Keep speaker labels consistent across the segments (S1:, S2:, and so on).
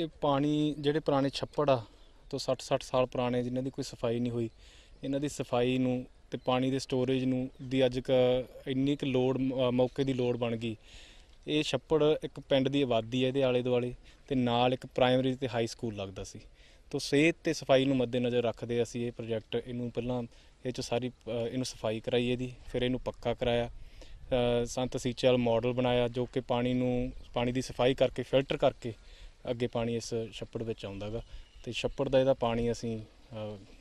S1: ਇਹ ਪਾਣੀ ਜਿਹੜੇ ਪੁਰਾਣੇ ਛੱਪੜ ਆ ਤੋਂ 60-60 ਸਾਲ ਪੁਰਾਣੇ ਜਿਨ੍ਹਾਂ ਦੀ ਕੋਈ ਸਫਾਈ ਨਹੀਂ ਹੋਈ ਇਹਨਾਂ ਦੀ ਸਫਾਈ ਨੂੰ ਤੇ ਪਾਣੀ ਦੇ ਸਟੋਰੇਜ ਨੂੰ ਦੀ ਅੱਜ ਇੰਨੀ ਕੁ ਲੋੜ ਮੌਕੇ ਦੀ ਲੋੜ ਬਣ ਗਈ ਇਹ ਛੱਪੜ ਇੱਕ ਪਿੰਡ ਦੀ ਆਬਾਦੀ ਹੈ ਇਹਦੇ ਆਲੇ ਦੁਆਲੇ ਤੇ ਨਾਲ ਇੱਕ ਪ੍ਰਾਇਮਰੀ ਤੇ ਹਾਈ ਸਕੂਲ ਲੱਗਦਾ ਸੀ ਤੋਂ ਸਿਹਤ ਤੇ ਸਫਾਈ ਨੂੰ ਮੱਦੇਨਜ਼ਰ ਰੱਖਦੇ ਅਸੀਂ ਇਹ ਪ੍ਰੋਜੈਕਟ ਇਹਨੂੰ ਪਹਿਲਾਂ ਇਹ ਚ ਸਾਰੀ ਇਹਨੂੰ ਸਫਾਈ ਕਰਾਈ ਇਹਦੀ ਫਿਰ ਇਹਨੂੰ ਪੱਕਾ ਕਰਾਇਆ ਸੰਤ ਸੀਚਲ ਮਾਡਲ ਬਣਾਇਆ ਜੋ ਕਿ ਪਾਣੀ ਨੂੰ ਪਾਣੀ ਦੀ ਸਫਾਈ ਕਰਕੇ ਫਿਲਟਰ ਕਰਕੇ ਅੱਗੇ ਪਾਣੀ ਇਸ ਛੱਪੜ ਵਿੱਚ ਆਉਂਦਾਗਾ ਤੇ ਛੱਪੜ ਦਾ ਇਹਦਾ ਪਾਣੀ ਅਸੀਂ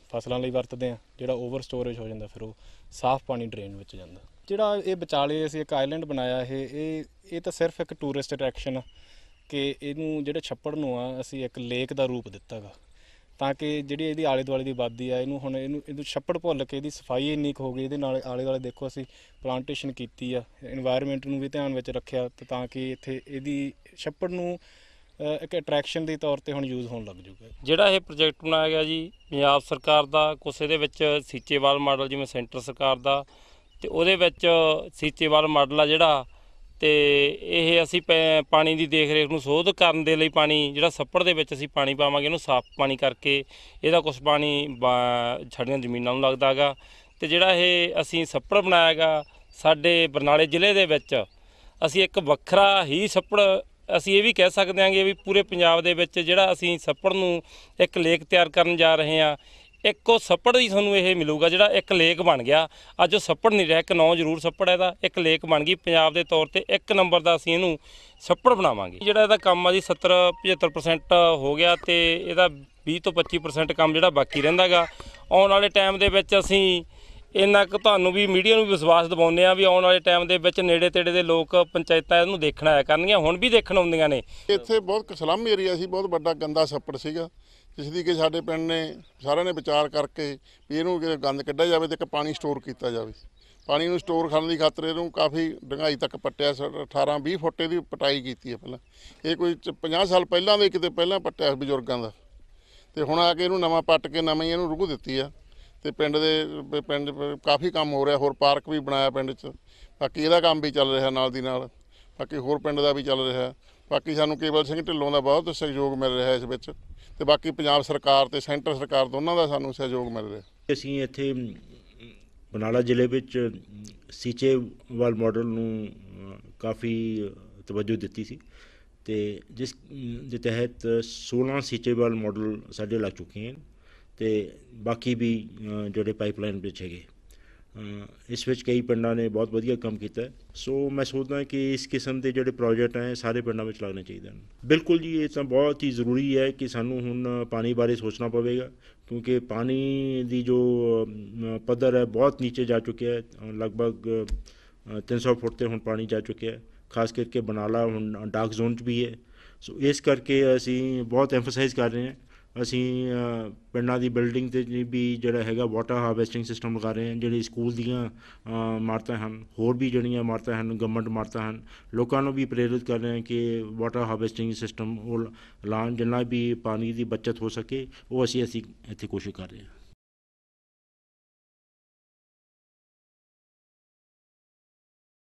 S1: ਫਸਲਾਂ ਲਈ ਵਰਤਦੇ ਆ ਜਿਹੜਾ ਓਵਰ ਸਟੋਰੇਜ ਹੋ ਜਾਂਦਾ ਫਿਰ ਉਹ ਸਾਫ਼ ਪਾਣੀ ਡਰੇਨ ਵਿੱਚ ਜਾਂਦਾ ਜਿਹੜਾ ਇਹ ਵਿਚਾਲੇ ਅਸੀਂ ਇੱਕ ਆਈਲੈਂਡ ਬਣਾਇਆ ਇਹ ਇਹ ਇਹ ਤਾਂ ਸਿਰਫ ਇੱਕ ਟੂਰਿਸਟ ਅਟਰੈਕਸ਼ਨ ਆ ਕਿ ਇਹਨੂੰ ਜਿਹੜੇ ਛੱਪੜ ਨੂੰ ਆ ਅਸੀਂ ਇੱਕ ਲੇਕ ਦਾ ਰੂਪ ਦਿੱਤਾਗਾ ਤਾਂ ਕਿ ਜਿਹੜੀ ਇਹਦੀ ਆਲੇ ਦੁਆਲੇ ਦੀ ਆਬਾਦੀ ਆ ਇਹਨੂੰ ਹੁਣ ਇਹਨੂੰ ਇਹਨੂੰ ਛੱਪੜ ਭੁੱਲ ਕੇ ਇਹਦੀ ਸਫਾਈ ਇੰਨੀ ਹੋ ਗਈ ਇਹਦੇ ਨਾਲ ਆਲੇ ਦੁਆਲੇ ਦੇਖੋ ਅਸੀਂ ਪਲਾਂਟੇਸ਼ਨ ਕੀਤੀ ਆ এনवायरमेंट ਨੂੰ ਵੀ ਧਿਆਨ ਵਿੱਚ ਰੱਖਿਆ ਤਾਂ ਕਿ ਇੱਥੇ ਇਹਦੀ ਛੱਪੜ ਨੂੰ ਇੱਕ ਅਟਰੈਕਸ਼ਨ ਦੇ ਤੌਰ ਤੇ ਹੁਣ ਯੂਜ਼ ਹੋਣ ਲੱਗ ਜੂਗਾ
S2: ਜਿਹੜਾ ਇਹ ਪ੍ਰੋਜੈਕਟ ਬਣਾਇਆ ਗਿਆ ਜੀ ਪੰਜਾਬ ਸਰਕਾਰ ਦਾ ਕੁਛ ਇਹਦੇ ਵਿੱਚ ਸੀਚੇਵਾਲ ਮਾਡਲ ਜਿਵੇਂ ਸੈਂਟਰ ਸਰਕਾਰ ਦਾ ਤੇ ਉਹਦੇ ਵਿੱਚ ਸੀਚੇਵਾਲ ਮਾਡਲ ਆ ਜਿਹੜਾ ਤੇ ਇਹ ਅਸੀਂ ਪਾਣੀ ਦੀ ਦੇਖ ਰੇਖ ਨੂੰ ਸੋਧ ਕਰਨ ਦੇ ਲਈ ਪਾਣੀ ਜਿਹੜਾ ਸੱਪੜ ਦੇ ਵਿੱਚ ਅਸੀਂ ਪਾਣੀ ਪਾਵਾਂਗੇ ਇਹਨੂੰ ਸਾਫ਼ ਪਾਣੀ ਕਰਕੇ ਇਹਦਾ ਕੁਝ ਪਾਣੀ ਛੜੀਆਂ ਜ਼ਮੀਨਾਂ ਨੂੰ ਲੱਗਦਾਗਾ ਤੇ ਜਿਹੜਾ ਇਹ ਅਸੀਂ ਸੱਪੜ ਬਣਾਇਆਗਾ ਸਾਡੇ ਬਰਨਾਲੇ ਜ਼ਿਲ੍ਹੇ ਦੇ ਵਿੱਚ ਅਸੀਂ ਇੱਕ ਵੱਖਰਾ ਹੀ ਸੱਪੜ ਅਸੀਂ ਇਹ ਵੀ ਕਹਿ ਸਕਦੇ ਹਾਂਗੇ ਵੀ ਪੂਰੇ ਪੰਜਾਬ ਦੇ ਵਿੱਚ ਜਿਹੜਾ ਅਸੀਂ ਸੱਪੜ ਨੂੰ ਇੱਕ ਲੇਕ ਤਿਆਰ ਕਰਨ ਜਾ ਰਹੇ ਹਾਂ ਇੱਕੋ ਸੱਪੜ ਹੀ ਤੁਹਾਨੂੰ ਇਹ ਮਿਲੂਗਾ ਜਿਹੜਾ ਇੱਕ ਲੇਕ ਬਣ ਗਿਆ ਅੱਜ ਉਹ ਸੱਪੜ ਨਹੀਂ ਰਿਹਾ ਇੱਕ ਨੌ ਜ਼ਰੂਰ ਸੱਪੜ ਹੈ ਦਾ ਇੱਕ ਲੇਕ ਬਣ ਗਈ ਪੰਜਾਬ ਦੇ ਤੌਰ ਤੇ ਇੱਕ ਨੰਬਰ ਦਾ ਅਸੀਂ ਇਹਨੂੰ ਸੱਪੜ ਬਣਾਵਾਂਗੇ ਜਿਹੜਾ ਇਹਦਾ ਕੰਮ ਆ ਜੀ 70 75% ਹੋ ਗਿਆ ਤੇ ਇਹਦਾ 20 ਤੋਂ 25% ਕੰਮ ਜਿਹੜਾ ਬਾਕੀ ਰਹਿੰਦਾਗਾ ਆਉਣ ਵਾਲੇ ਟਾਈਮ ਦੇ ਵਿੱਚ ਅਸੀਂ ਇੰਨਾ ਕੋ ਤੁਹਾਨੂੰ ਵੀ ਮੀਡੀਆ ਨੂੰ ਵੀ ਵਿਸ਼ਵਾਸ ਦਿਵਾਉਂਦੇ ਆ ਵੀ ਆਉਣ ਵਾਲੇ ਟਾਈਮ ਦੇ ਵਿੱਚ ਨੇੜੇ ਤੇੜੇ ਦੇ ਲੋਕ ਪੰਚਾਇਤਾਂ ਇਹਨੂੰ ਦੇਖਣ ਆਇਆ ਕਰਨਗੇ ਹੁਣ ਵੀ ਦੇਖਣ ਆਉਂਦੀਆਂ ਨੇ
S3: ਇੱਥੇ ਬਹੁਤ ਸਲਮ ਏਰੀਆ ਸੀ ਬਹੁਤ ਵੱਡਾ ਗੰਦਾ ਛੱਪੜ ਸੀਗਾ ਜਿਸ ਦੀ ਕਿ ਸਾਡੇ ਪਿੰਡ ਨੇ ਸਾਰਿਆਂ ਨੇ ਵਿਚਾਰ ਕਰਕੇ ਵੀ ਇਹਨੂੰ ਕਿਤੇ ਗੰਦ ਕੱਢਿਆ ਜਾਵੇ ਤੇ ਇੱਕ ਪਾਣੀ ਸਟੋਰ ਕੀਤਾ ਜਾਵੇ ਪਾਣੀ ਨੂੰ ਸਟੋਰ ਕਰਨ ਦੀ ਖਾਤਰ ਇਹਨੂੰ ਕਾਫੀ ਡੰਗਾਈ ਤੱਕ ਪੱਟਿਆ 18 20 ਫੁੱਟੇ ਦੀ ਪਟਾਈ ਕੀਤੀ ਹੈ ਪਹਿਲਾਂ ਇਹ ਕੋਈ 50 ਸਾਲ ਪਹਿਲਾਂ ਦੇ ਕਿਤੇ ਪਹਿਲਾਂ ਪੱਟਿਆ ਬਜ਼ੁਰਗਾਂ ਦਾ ਤੇ ਹੁਣ ਆ ਕੇ ਇਹਨੂੰ ਨਵਾਂ ਪੱਟ ਕੇ ਨਵੇਂ ਇਹਨੂੰ ਰੁਗੂ ਦਿੱਤੀ ਆ ਤੇ ਪਿੰਡ ਦੇ ਪਿੰਡ ਕਾਫੀ ਕੰਮ ਹੋ ਰਿਹਾ ਹੋਰ ਪਾਰਕ ਵੀ ਬਣਾਇਆ ਪਿੰਡ 'ਚ ਬਾਕੀ ਇਹਦਾ ਕੰਮ ਵੀ ਚੱਲ ਰਿਹਾ ਨਾਲ ਦੀ ਨਾਲ ਬਾਕੀ ਹੋਰ ਪਿੰਡ ਦਾ ਵੀ ਚੱਲ ਰਿਹਾ ਬਾਕੀ ਸਾਨੂੰ ਕੇਵਲ ਸਿੰਘ ਢਿੱਲੋਂ ਦਾ ਬਹੁਤ ਸਹਿਯੋਗ ਮਿਲ ਰਿਹਾ ਇਸ ਵਿੱਚ ਤੇ ਬਾਕੀ ਪੰਜਾਬ ਸਰਕਾਰ ਤੇ ਸੈਂਟਰ ਸਰਕਾਰ ਦੋਨਾਂ ਦਾ ਸਾਨੂੰ ਸਹਿਯੋਗ ਮਿਲ ਰਿਹਾ ਅਸੀਂ
S4: ਇੱਥੇ ਬਨਾਲਾ ਜ਼ਿਲ੍ਹੇ ਵਿੱਚ ਸੀਚੇ ਵਾਲ ਮਾਡਲ ਨੂੰ ਕਾਫੀ ਤਵੱਜੋ ਦਿੱਤੀ ਸੀ ਤੇ ਜਿਸ ਦੇ ਤਹਿਤ 16 ਸੀਚੇ ਵਾਲ ਮਾਡਲ ਸਾਡੇ ਲੱਗ ਚੁੱਕੇ ਹਨ ਤੇ ਬਾਕੀ ਵੀ ਜਿਹੜੇ ਪਾਈਪਲਾਈਨ ਵਿੱਚ ਹੈਗੇ ਇਸ ਵਿੱਚ ਕਈ ਪਿੰਡਾਂ ਨੇ ਬਹੁਤ ਵਧੀਆ ਕੰਮ ਕੀਤਾ ਸੋ ਮੈਂ ਸੋਚਦਾ ਕਿ ਇਸ ਕਿਸਮ ਦੇ ਜਿਹੜੇ ਪ੍ਰੋਜੈਕਟ ਆ ਸਾਰੇ ਪਿੰਡਾਂ ਵਿੱਚ ਲੱਗਣੇ ਚਾਹੀਦੇ ਹਨ ਬਿਲਕੁਲ ਜੀ ਇਹ ਤਾਂ ਬਹੁਤ ਹੀ ਜ਼ਰੂਰੀ ਹੈ ਕਿ ਸਾਨੂੰ ਹੁਣ ਪਾਣੀ ਬਾਰੇ ਸੋਚਣਾ ਪਵੇਗਾ ਕਿਉਂਕਿ ਪਾਣੀ ਦੀ ਜੋ ਪੱਧਰ ਹੈ ਬਹੁਤ ਨੀਚੇ ਜਾ ਚੁੱਕਿਆ ਹੈ ਲਗਭਗ 300 ਫੁੱਟ ਤੇ ਹੁਣ ਪਾਣੀ ਜਾ ਚੁੱਕਿਆ ਹੈ ਖਾਸ ਕਰਕੇ ਬਨਾਲਾ ਹੁਣ ਡਾਰਕ ਜ਼ੋਨ 'ਚ ਵੀ ਹੈ ਸੋ ਇਸ ਕਰਕੇ ਅਸੀਂ ਬਹੁਤ ਐਮਫਸਾਈਜ਼ ਕਰ ਰਹੇ ਹਾਂ ਅਸੀਂ ਪਿੰਡਾਂ ਦੀ ਬਿਲਡਿੰਗ ਤੇ ਵੀ ਜਿਹੜਾ ਹੈਗਾ ਵਾਟਰ ਹਾਰਵੈਸਟਿੰਗ ਸਿਸਟਮ ਲਗਾ ਰਹੇ ਹਾਂ ਜਿਹੜੇ ਸਕੂਲ ਦੀਆਂ ਮਾਰਤਾ ਹਨ ਹੋਰ ਵੀ ਜਿਹੜੀਆਂ ਮਾਰਤਾ ਹਨ ਗਵਰਨਮੈਂਟ ਮਾਰਤਾ ਹਨ ਲੋਕਾਂ ਨੂੰ ਵੀ ਪ੍ਰੇਰਿਤ ਕਰ ਰਹੇ ਹਾਂ ਕਿ ਵਾਟਰ ਹਾਰਵੈਸਟਿੰਗ ਸਿਸਟਮ ਉਹ ਲਾਉਣ ਜਿੰਨਾ ਵੀ ਪਾਣੀ ਦੀ ਬਚਤ ਹੋ ਸਕੇ ਉਹ ਅਸੀਂ ਅਸੀਂ ਇੱਥੇ ਕੋਸ਼ਿਸ਼ ਕਰ ਰਹੇ ਹਾਂ